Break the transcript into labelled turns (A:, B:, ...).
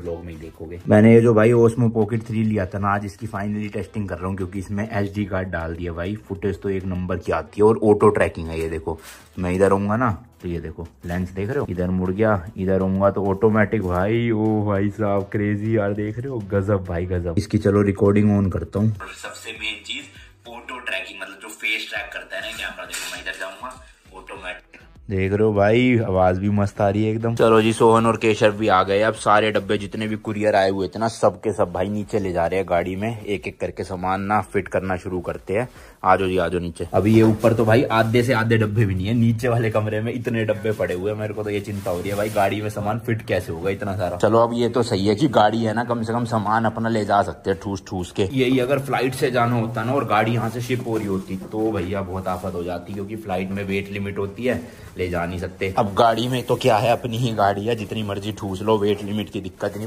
A: blog में देखोगे मैंने ये जो भाई ओसमो पॉकेट थ्री लिया था ना आज इसकी फाइनली टेस्टिंग कर रहा हूँ क्योंकि इसमें डी कार्ड डाल दिया भाई फुटेज तो एक नंबर की आती है और ऑटो ट्रैकिंग है ये देखो मैं इधर आऊंगा ना तो ये देखो लेंस देख रहे हो इधर मुड़ गया इधर आऊंगा तो ऑटोमेटिक भाई ओ भाई साहब क्रेजी यार देख रहे हो गजब भाई गजब इसकी चलो रिकॉर्डिंग ऑन करता हूँ सबसे मेन चीज ऑटो ट्रैकिंग मतलब जो फेस ट्रैक
B: करता है ना कैमरा देखो मैं इधर जाऊंगा ऑटोमेटिक देख रहे हो भाई आवाज भी मस्त आ रही है एकदम चलो
A: जी सोहन और केशव भी आ गए अब सारे डब्बे जितने भी कुरियर आए हुए थे ना सब के सब भाई नीचे ले जा रहे हैं गाड़ी में एक एक करके सामान ना फिट करना शुरू करते हैं आ जाओ जी आ जाओ नीचे अभी ये ऊपर तो भाई आधे से आधे डब्बे भी नहीं है नीचे वाले कमरे में इतने डब्बे पड़े हुए मेरे को तो ये चिंता हो रही है भाई गाड़ी में सामान फिट कैसे होगा इतना सारा चलो अब ये तो सही है की गाड़ी है ना कम से कम सामान अपना ले जा सकते हैं ठूस ठूस के यही अगर फ्लाइट से जाना होता ना और गाड़ी यहाँ से शिप हो रही होती तो भैया बहुत आफत हो जाती क्योंकि फ्लाइट में वेट लिमिट होती है
B: ले जा नहीं सकते अब गाड़ी में तो क्या है अपनी ही गाड़ी है जितनी मर्जी ठूस लो वेट लिमिट की दिक्कत नहीं